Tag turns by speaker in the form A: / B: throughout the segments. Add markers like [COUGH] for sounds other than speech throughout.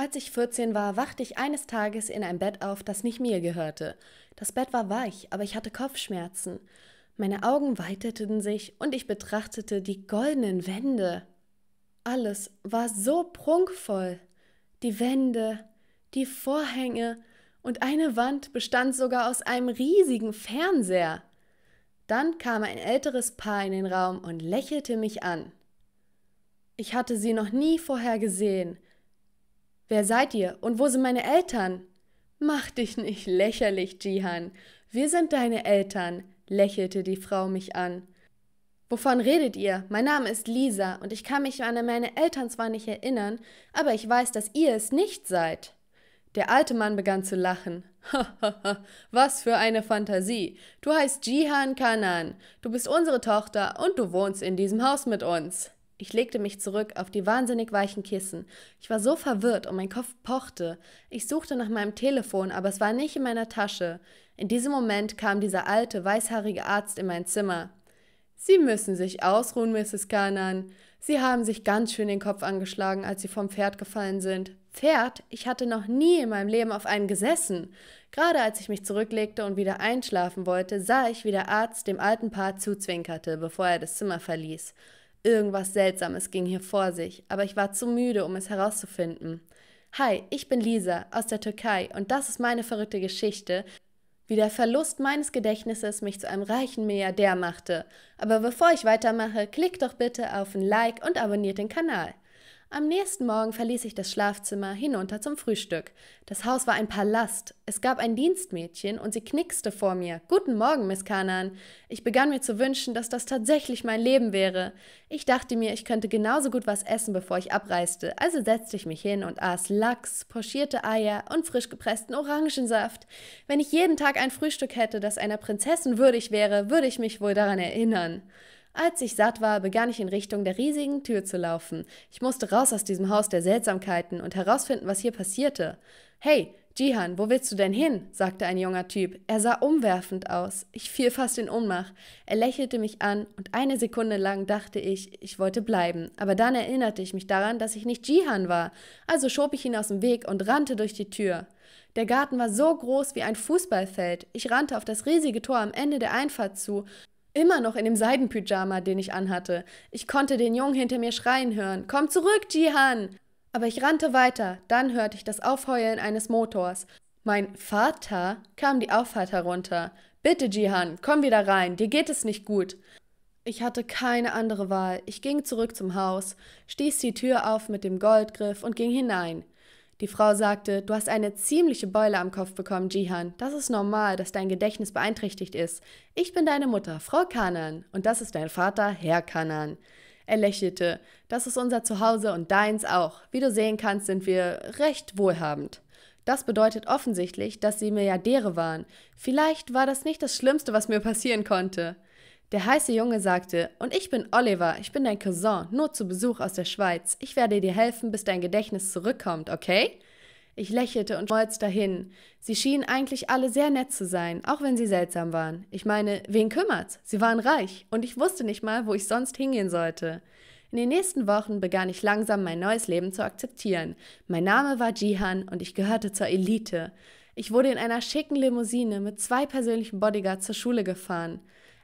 A: Als ich 14 war, wachte ich eines Tages in ein Bett auf, das nicht mir gehörte. Das Bett war weich, aber ich hatte Kopfschmerzen. Meine Augen weiteten sich und ich betrachtete die goldenen Wände. Alles war so prunkvoll. Die Wände, die Vorhänge und eine Wand bestand sogar aus einem riesigen Fernseher. Dann kam ein älteres Paar in den Raum und lächelte mich an. Ich hatte sie noch nie vorher gesehen. Wer seid ihr und wo sind meine Eltern? Mach dich nicht lächerlich, Jihan. Wir sind deine Eltern, lächelte die Frau mich an. Wovon redet ihr? Mein Name ist Lisa und ich kann mich an meine Eltern zwar nicht erinnern, aber ich weiß, dass ihr es nicht seid. Der alte Mann begann zu lachen. [LAUGHS] Was für eine Fantasie. Du heißt Jihan Kanan, du bist unsere Tochter und du wohnst in diesem Haus mit uns. Ich legte mich zurück auf die wahnsinnig weichen Kissen. Ich war so verwirrt und mein Kopf pochte. Ich suchte nach meinem Telefon, aber es war nicht in meiner Tasche. In diesem Moment kam dieser alte, weißhaarige Arzt in mein Zimmer. Sie müssen sich ausruhen, Mrs. Kanan. Sie haben sich ganz schön den Kopf angeschlagen, als Sie vom Pferd gefallen sind. Pferd? Ich hatte noch nie in meinem Leben auf einen gesessen. Gerade als ich mich zurücklegte und wieder einschlafen wollte, sah ich, wie der Arzt dem alten Paar zuzwinkerte, bevor er das Zimmer verließ. Irgendwas Seltsames ging hier vor sich, aber ich war zu müde, um es herauszufinden. Hi, ich bin Lisa aus der Türkei und das ist meine verrückte Geschichte, wie der Verlust meines Gedächtnisses mich zu einem reichen Milliardär machte. Aber bevor ich weitermache, klickt doch bitte auf ein Like und abonniert den Kanal. Am nächsten Morgen verließ ich das Schlafzimmer hinunter zum Frühstück. Das Haus war ein Palast. Es gab ein Dienstmädchen und sie knickste vor mir. Guten Morgen, Miss Kanan. Ich begann mir zu wünschen, dass das tatsächlich mein Leben wäre. Ich dachte mir, ich könnte genauso gut was essen, bevor ich abreiste. Also setzte ich mich hin und aß Lachs, pochierte Eier und frisch gepressten Orangensaft. Wenn ich jeden Tag ein Frühstück hätte, das einer Prinzessin würdig wäre, würde ich mich wohl daran erinnern. Als ich satt war, begann ich in Richtung der riesigen Tür zu laufen. Ich musste raus aus diesem Haus der Seltsamkeiten und herausfinden, was hier passierte. Hey, Jihan, wo willst du denn hin? sagte ein junger Typ. Er sah umwerfend aus. Ich fiel fast in Ohnmacht. Er lächelte mich an und eine Sekunde lang dachte ich, ich wollte bleiben. Aber dann erinnerte ich mich daran, dass ich nicht Jihan war. Also schob ich ihn aus dem Weg und rannte durch die Tür. Der Garten war so groß wie ein Fußballfeld. Ich rannte auf das riesige Tor am Ende der Einfahrt zu Immer noch in dem Seidenpyjama, den ich anhatte. Ich konnte den Jungen hinter mir schreien hören. Komm zurück, Jihan! Aber ich rannte weiter. Dann hörte ich das Aufheulen eines Motors. Mein Vater kam die Auffahrt herunter. Bitte, Jihan, komm wieder rein. Dir geht es nicht gut. Ich hatte keine andere Wahl. Ich ging zurück zum Haus, stieß die Tür auf mit dem Goldgriff und ging hinein. Die Frau sagte, du hast eine ziemliche Beule am Kopf bekommen, Jihan. Das ist normal, dass dein Gedächtnis beeinträchtigt ist. Ich bin deine Mutter, Frau Kanan, und das ist dein Vater, Herr Kanan. Er lächelte, das ist unser Zuhause und deins auch. Wie du sehen kannst, sind wir recht wohlhabend. Das bedeutet offensichtlich, dass sie Milliardäre waren. Vielleicht war das nicht das Schlimmste, was mir passieren konnte. Der heiße Junge sagte, und ich bin Oliver, ich bin dein Cousin, nur zu Besuch aus der Schweiz. Ich werde dir helfen, bis dein Gedächtnis zurückkommt, okay? Ich lächelte und schmolz dahin. Sie schienen eigentlich alle sehr nett zu sein, auch wenn sie seltsam waren. Ich meine, wen kümmert's? Sie waren reich und ich wusste nicht mal, wo ich sonst hingehen sollte. In den nächsten Wochen begann ich langsam mein neues Leben zu akzeptieren. Mein Name war Jihan und ich gehörte zur Elite. Ich wurde in einer schicken Limousine mit zwei persönlichen Bodyguards zur Schule gefahren.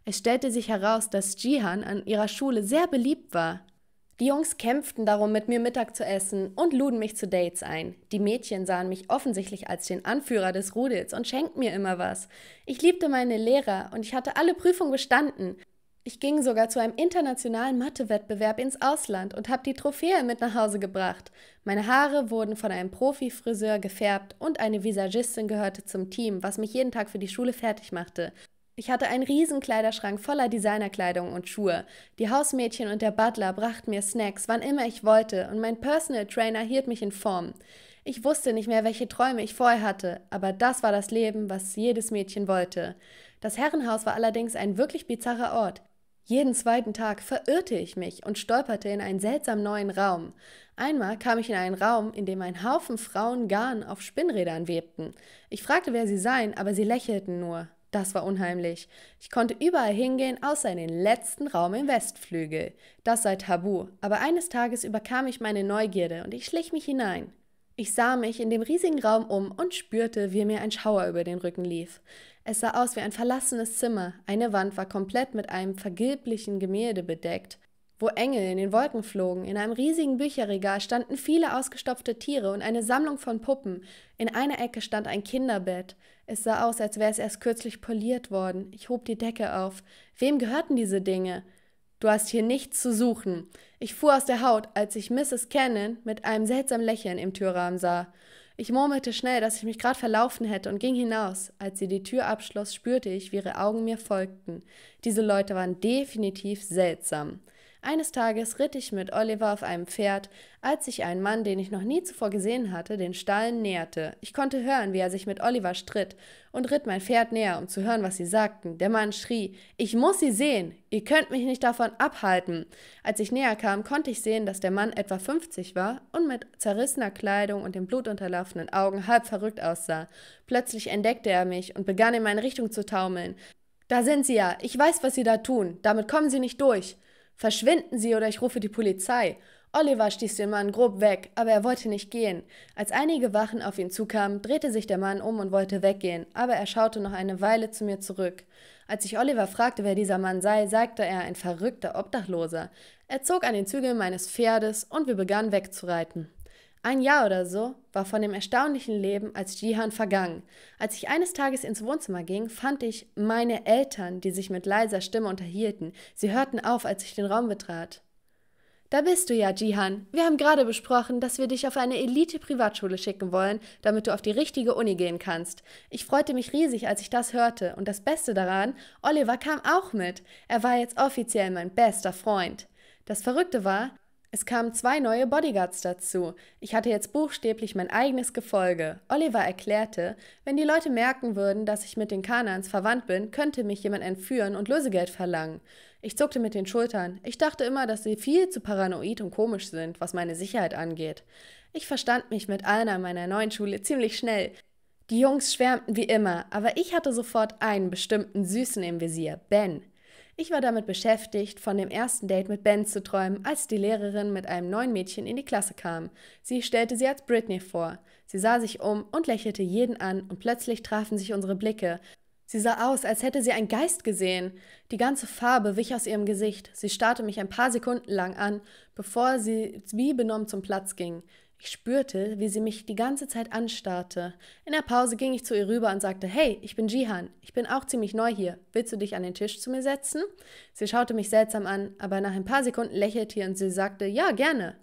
A: Es stellte sich heraus, dass Jihan an ihrer Schule sehr beliebt war. Die Jungs kämpften darum, mit mir Mittag zu essen und luden mich zu Dates ein. Die Mädchen sahen mich offensichtlich als den Anführer des Rudels und schenkten mir immer was. Ich liebte meine Lehrer und ich hatte alle Prüfungen bestanden. Ich ging sogar zu einem internationalen Mathewettbewerb ins Ausland und habe die Trophäe mit nach Hause gebracht. Meine Haare wurden von einem Profifriseur gefärbt und eine Visagistin gehörte zum Team, was mich jeden Tag für die Schule fertig machte. Ich hatte einen Riesenkleiderschrank voller Designerkleidung und Schuhe. Die Hausmädchen und der Butler brachten mir Snacks, wann immer ich wollte, und mein Personal Trainer hielt mich in Form. Ich wusste nicht mehr, welche Träume ich vorher hatte, aber das war das Leben, was jedes Mädchen wollte. Das Herrenhaus war allerdings ein wirklich bizarrer Ort. Jeden zweiten Tag verirrte ich mich und stolperte in einen seltsam neuen Raum. Einmal kam ich in einen Raum, in dem ein Haufen Frauen Garn auf Spinnrädern webten. Ich fragte, wer sie seien, aber sie lächelten nur. Das war unheimlich. Ich konnte überall hingehen, außer in den letzten Raum im Westflügel. Das sei tabu, aber eines Tages überkam ich meine Neugierde und ich schlich mich hinein. Ich sah mich in dem riesigen Raum um und spürte, wie mir ein Schauer über den Rücken lief. Es sah aus wie ein verlassenes Zimmer. Eine Wand war komplett mit einem vergilblichen Gemälde bedeckt wo Engel in den Wolken flogen. In einem riesigen Bücherregal standen viele ausgestopfte Tiere und eine Sammlung von Puppen. In einer Ecke stand ein Kinderbett. Es sah aus, als wäre es erst kürzlich poliert worden. Ich hob die Decke auf. Wem gehörten diese Dinge? Du hast hier nichts zu suchen. Ich fuhr aus der Haut, als ich Mrs. Cannon mit einem seltsamen Lächeln im Türrahmen sah. Ich murmelte schnell, dass ich mich gerade verlaufen hätte und ging hinaus. Als sie die Tür abschloss, spürte ich, wie ihre Augen mir folgten. Diese Leute waren definitiv seltsam. Eines Tages ritt ich mit Oliver auf einem Pferd, als sich ein Mann, den ich noch nie zuvor gesehen hatte, den Stall näherte. Ich konnte hören, wie er sich mit Oliver stritt und ritt mein Pferd näher, um zu hören, was sie sagten. Der Mann schrie: Ich muss sie sehen! Ihr könnt mich nicht davon abhalten! Als ich näher kam, konnte ich sehen, dass der Mann etwa 50 war und mit zerrissener Kleidung und den blutunterlaufenen Augen halb verrückt aussah. Plötzlich entdeckte er mich und begann in meine Richtung zu taumeln. Da sind sie ja. Ich weiß, was sie da tun. Damit kommen sie nicht durch. Verschwinden Sie oder ich rufe die Polizei. Oliver stieß den Mann grob weg, aber er wollte nicht gehen. Als einige Wachen auf ihn zukamen, drehte sich der Mann um und wollte weggehen, aber er schaute noch eine Weile zu mir zurück. Als ich Oliver fragte, wer dieser Mann sei, sagte er, ein verrückter Obdachloser. Er zog an den Zügeln meines Pferdes und wir begannen wegzureiten. Ein Jahr oder so war von dem erstaunlichen Leben als Jihan vergangen. Als ich eines Tages ins Wohnzimmer ging, fand ich meine Eltern, die sich mit leiser Stimme unterhielten. Sie hörten auf, als ich den Raum betrat. Da bist du ja, Jihan. Wir haben gerade besprochen, dass wir dich auf eine Elite-Privatschule schicken wollen, damit du auf die richtige Uni gehen kannst. Ich freute mich riesig, als ich das hörte. Und das Beste daran, Oliver kam auch mit. Er war jetzt offiziell mein bester Freund. Das Verrückte war, es kamen zwei neue Bodyguards dazu. Ich hatte jetzt buchstäblich mein eigenes Gefolge. Oliver erklärte, wenn die Leute merken würden, dass ich mit den Kanans verwandt bin, könnte mich jemand entführen und Lösegeld verlangen. Ich zuckte mit den Schultern. Ich dachte immer, dass sie viel zu paranoid und komisch sind, was meine Sicherheit angeht. Ich verstand mich mit Alna meiner neuen Schule ziemlich schnell. Die Jungs schwärmten wie immer, aber ich hatte sofort einen bestimmten Süßen im Visier, Ben. Ich war damit beschäftigt, von dem ersten Date mit Ben zu träumen, als die Lehrerin mit einem neuen Mädchen in die Klasse kam. Sie stellte sie als Britney vor. Sie sah sich um und lächelte jeden an und plötzlich trafen sich unsere Blicke. Sie sah aus, als hätte sie einen Geist gesehen. Die ganze Farbe wich aus ihrem Gesicht. Sie starrte mich ein paar Sekunden lang an, bevor sie wie benommen zum Platz ging. Ich spürte, wie sie mich die ganze Zeit anstarrte. In der Pause ging ich zu ihr rüber und sagte, hey, ich bin Jihan, ich bin auch ziemlich neu hier. Willst du dich an den Tisch zu mir setzen? Sie schaute mich seltsam an, aber nach ein paar Sekunden lächelte sie und sie sagte, ja, gerne.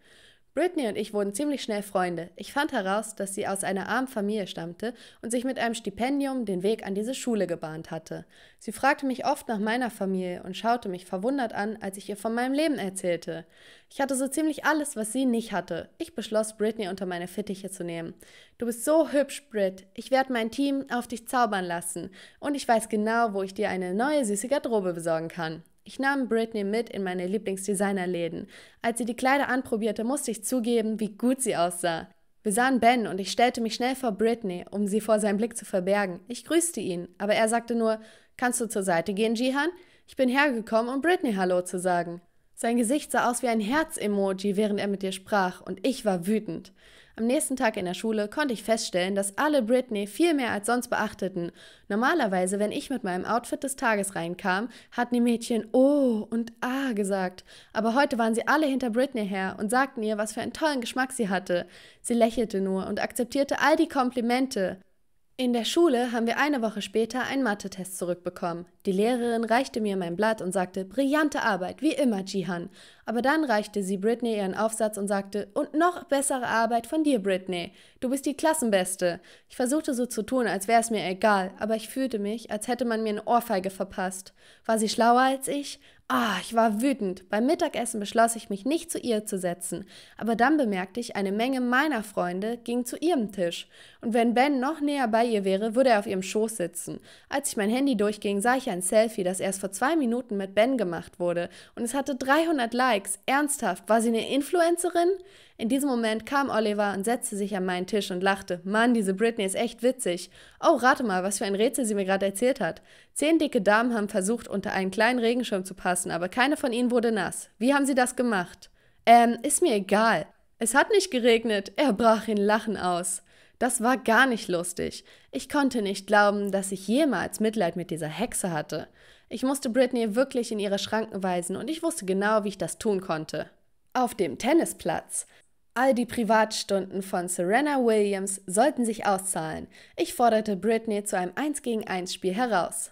A: Britney und ich wurden ziemlich schnell Freunde. Ich fand heraus, dass sie aus einer armen Familie stammte und sich mit einem Stipendium den Weg an diese Schule gebahnt hatte. Sie fragte mich oft nach meiner Familie und schaute mich verwundert an, als ich ihr von meinem Leben erzählte. Ich hatte so ziemlich alles, was sie nicht hatte. Ich beschloss, Britney unter meine Fittiche zu nehmen. Du bist so hübsch, Brit. Ich werde mein Team auf dich zaubern lassen. Und ich weiß genau, wo ich dir eine neue süße Garderobe besorgen kann. Ich nahm Britney mit in meine Lieblingsdesignerläden. Als sie die Kleider anprobierte, musste ich zugeben, wie gut sie aussah. Wir sahen Ben und ich stellte mich schnell vor Britney, um sie vor seinem Blick zu verbergen. Ich grüßte ihn, aber er sagte nur, kannst du zur Seite gehen, Jihan? Ich bin hergekommen, um Britney Hallo zu sagen. Sein Gesicht sah aus wie ein Herz-Emoji, während er mit ihr sprach, und ich war wütend. Am nächsten Tag in der Schule konnte ich feststellen, dass alle Britney viel mehr als sonst beachteten. Normalerweise, wenn ich mit meinem Outfit des Tages reinkam, hatten die Mädchen Oh und Ah gesagt. Aber heute waren sie alle hinter Britney her und sagten ihr, was für einen tollen Geschmack sie hatte. Sie lächelte nur und akzeptierte all die Komplimente. In der Schule haben wir eine Woche später einen Mathe-Test zurückbekommen. Die Lehrerin reichte mir mein Blatt und sagte, brillante Arbeit, wie immer, Jihan. Aber dann reichte sie Britney ihren Aufsatz und sagte, und noch bessere Arbeit von dir, Britney. Du bist die Klassenbeste. Ich versuchte so zu tun, als wäre es mir egal, aber ich fühlte mich, als hätte man mir eine Ohrfeige verpasst. War sie schlauer als ich? Ah, ich war wütend. Beim Mittagessen beschloss ich, mich nicht zu ihr zu setzen. Aber dann bemerkte ich, eine Menge meiner Freunde ging zu ihrem Tisch. Und wenn Ben noch näher bei ihr wäre, würde er auf ihrem Schoß sitzen. Als ich mein Handy durchging, sah ich ein Selfie, das erst vor zwei Minuten mit Ben gemacht wurde. Und es hatte 300 Likes. Ernsthaft, war sie eine Influencerin? In diesem Moment kam Oliver und setzte sich an meinen Tisch und lachte. Mann, diese Britney ist echt witzig. Oh, rate mal, was für ein Rätsel sie mir gerade erzählt hat. Zehn dicke Damen haben versucht, unter einen kleinen Regenschirm zu passen, aber keine von ihnen wurde nass. Wie haben sie das gemacht? Ähm, ist mir egal. Es hat nicht geregnet. Er brach in Lachen aus. Das war gar nicht lustig. Ich konnte nicht glauben, dass ich jemals Mitleid mit dieser Hexe hatte. Ich musste Britney wirklich in ihre Schranken weisen und ich wusste genau, wie ich das tun konnte. Auf dem Tennisplatz. All die Privatstunden von Serena Williams sollten sich auszahlen. Ich forderte Britney zu einem 1 gegen 1 Spiel heraus.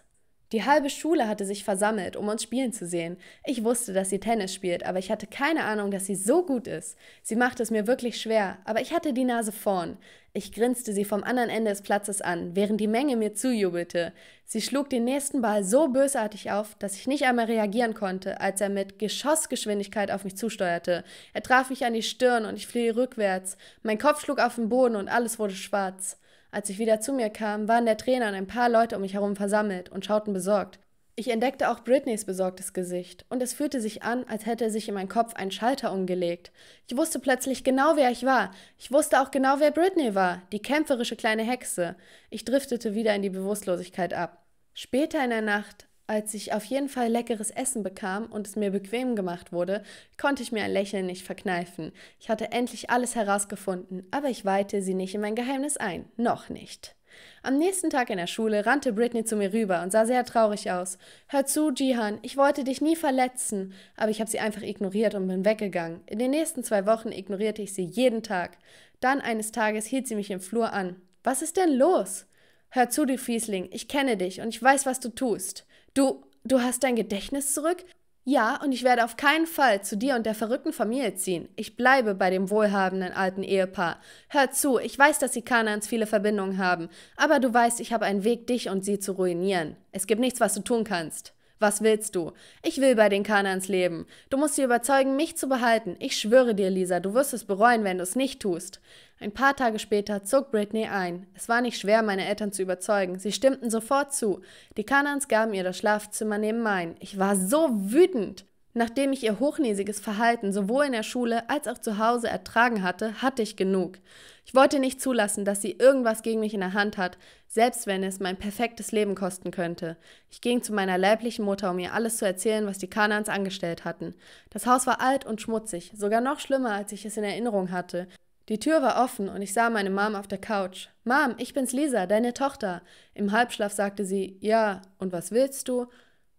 A: Die halbe Schule hatte sich versammelt, um uns spielen zu sehen. Ich wusste, dass sie Tennis spielt, aber ich hatte keine Ahnung, dass sie so gut ist. Sie machte es mir wirklich schwer, aber ich hatte die Nase vorn. Ich grinste sie vom anderen Ende des Platzes an, während die Menge mir zujubelte. Sie schlug den nächsten Ball so bösartig auf, dass ich nicht einmal reagieren konnte, als er mit Geschossgeschwindigkeit auf mich zusteuerte. Er traf mich an die Stirn und ich fliehe rückwärts. Mein Kopf schlug auf den Boden und alles wurde schwarz. Als ich wieder zu mir kam, waren der Trainer und ein paar Leute um mich herum versammelt und schauten besorgt. Ich entdeckte auch Britneys besorgtes Gesicht und es fühlte sich an, als hätte sich in meinem Kopf ein Schalter umgelegt. Ich wusste plötzlich genau, wer ich war. Ich wusste auch genau, wer Britney war, die kämpferische kleine Hexe. Ich driftete wieder in die Bewusstlosigkeit ab. Später in der Nacht, als ich auf jeden Fall leckeres Essen bekam und es mir bequem gemacht wurde, konnte ich mir ein Lächeln nicht verkneifen. Ich hatte endlich alles herausgefunden, aber ich weihte sie nicht in mein Geheimnis ein. Noch nicht. Am nächsten Tag in der Schule rannte Britney zu mir rüber und sah sehr traurig aus. Hör zu, Jihan, ich wollte dich nie verletzen, aber ich habe sie einfach ignoriert und bin weggegangen. In den nächsten zwei Wochen ignorierte ich sie jeden Tag. Dann eines Tages hielt sie mich im Flur an. Was ist denn los? Hör zu, du Fiesling, ich kenne dich und ich weiß, was du tust. Du, du hast dein Gedächtnis zurück? Ja, und ich werde auf keinen Fall zu dir und der verrückten Familie ziehen. Ich bleibe bei dem wohlhabenden alten Ehepaar. Hör zu, ich weiß, dass die Kanans viele Verbindungen haben, aber du weißt, ich habe einen Weg, dich und sie zu ruinieren. Es gibt nichts, was du tun kannst. Was willst du? Ich will bei den Kanans leben. Du musst sie überzeugen, mich zu behalten. Ich schwöre dir, Lisa, du wirst es bereuen, wenn du es nicht tust. Ein paar Tage später zog Britney ein. Es war nicht schwer, meine Eltern zu überzeugen. Sie stimmten sofort zu. Die Kanans gaben ihr das Schlafzimmer neben mein. Ich war so wütend. Nachdem ich ihr hochnäsiges Verhalten sowohl in der Schule als auch zu Hause ertragen hatte, hatte ich genug. Ich wollte nicht zulassen, dass sie irgendwas gegen mich in der Hand hat, selbst wenn es mein perfektes Leben kosten könnte. Ich ging zu meiner leiblichen Mutter, um ihr alles zu erzählen, was die Kanans angestellt hatten. Das Haus war alt und schmutzig, sogar noch schlimmer, als ich es in Erinnerung hatte. Die Tür war offen und ich sah meine Mom auf der Couch. Mom, ich bin's Lisa, deine Tochter. Im Halbschlaf sagte sie, ja, und was willst du?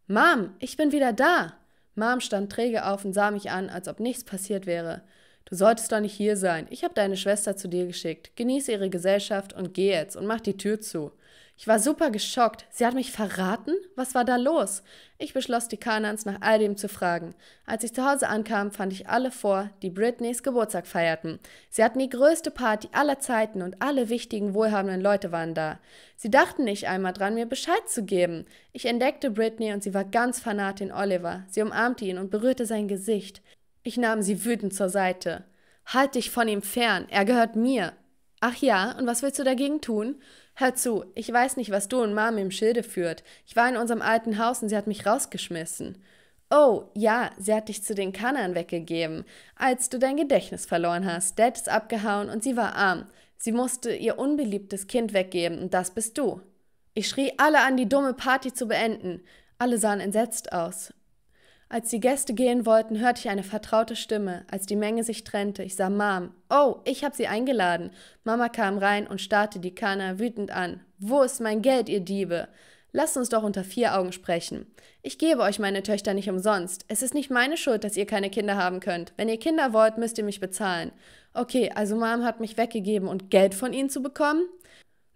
A: Mom, ich bin wieder da. Mom stand träge auf und sah mich an, als ob nichts passiert wäre. Du solltest doch nicht hier sein. Ich habe deine Schwester zu dir geschickt. Genieße ihre Gesellschaft und geh jetzt und mach die Tür zu. Ich war super geschockt. Sie hat mich verraten? Was war da los? Ich beschloss, die Kanans nach all dem zu fragen. Als ich zu Hause ankam, fand ich alle vor, die Britneys Geburtstag feierten. Sie hatten die größte Party aller Zeiten und alle wichtigen, wohlhabenden Leute waren da. Sie dachten nicht einmal dran, mir Bescheid zu geben. Ich entdeckte Britney und sie war ganz fanat in Oliver. Sie umarmte ihn und berührte sein Gesicht. Ich nahm sie wütend zur Seite. Halt dich von ihm fern, er gehört mir. Ach ja, und was willst du dagegen tun? Hör zu, ich weiß nicht, was du und Mom im Schilde führt. Ich war in unserem alten Haus und sie hat mich rausgeschmissen. Oh, ja, sie hat dich zu den Kannern weggegeben, als du dein Gedächtnis verloren hast. Dad ist abgehauen und sie war arm. Sie musste ihr unbeliebtes Kind weggeben und das bist du. Ich schrie alle an, die dumme Party zu beenden. Alle sahen entsetzt aus. Als die Gäste gehen wollten, hörte ich eine vertraute Stimme. Als die Menge sich trennte, ich sah Mom. Oh, ich hab sie eingeladen. Mama kam rein und starrte die Kana wütend an. Wo ist mein Geld, ihr Diebe? Lasst uns doch unter vier Augen sprechen. Ich gebe euch meine Töchter nicht umsonst. Es ist nicht meine Schuld, dass ihr keine Kinder haben könnt. Wenn ihr Kinder wollt, müsst ihr mich bezahlen. Okay, also Mom hat mich weggegeben und Geld von ihnen zu bekommen?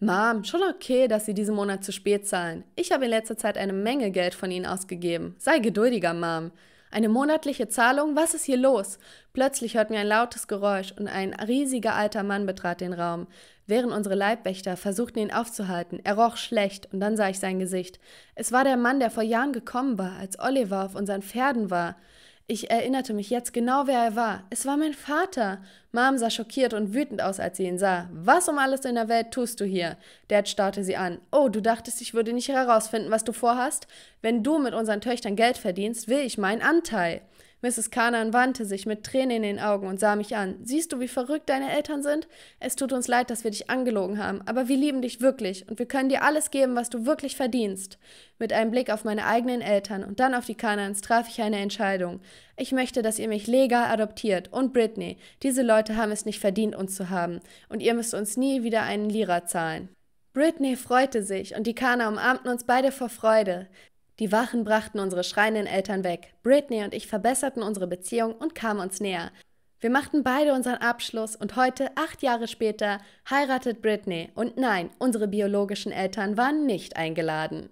A: Mom, schon okay, dass Sie diesen Monat zu spät zahlen. Ich habe in letzter Zeit eine Menge Geld von Ihnen ausgegeben. Sei geduldiger, Mom. Eine monatliche Zahlung? Was ist hier los? Plötzlich hörten wir ein lautes Geräusch und ein riesiger alter Mann betrat den Raum. Während unsere Leibwächter versuchten, ihn aufzuhalten, er roch schlecht und dann sah ich sein Gesicht. Es war der Mann, der vor Jahren gekommen war, als Oliver auf unseren Pferden war. Ich erinnerte mich jetzt genau, wer er war. Es war mein Vater. Mom sah schockiert und wütend aus, als sie ihn sah. Was um alles in der Welt tust du hier? Dad starrte sie an. Oh, du dachtest, ich würde nicht herausfinden, was du vorhast? Wenn du mit unseren Töchtern Geld verdienst, will ich meinen Anteil. Mrs. Kanan wandte sich mit Tränen in den Augen und sah mich an. Siehst du, wie verrückt deine Eltern sind? Es tut uns leid, dass wir dich angelogen haben, aber wir lieben dich wirklich und wir können dir alles geben, was du wirklich verdienst. Mit einem Blick auf meine eigenen Eltern und dann auf die Kanans traf ich eine Entscheidung. Ich möchte, dass ihr mich legal adoptiert und Britney. Diese Leute haben es nicht verdient, uns zu haben. Und ihr müsst uns nie wieder einen Lira zahlen. Britney freute sich und die Kana umarmten uns beide vor Freude. Die Wachen brachten unsere schreienden Eltern weg. Britney und ich verbesserten unsere Beziehung und kamen uns näher. Wir machten beide unseren Abschluss und heute, acht Jahre später, heiratet Britney. Und nein, unsere biologischen Eltern waren nicht eingeladen.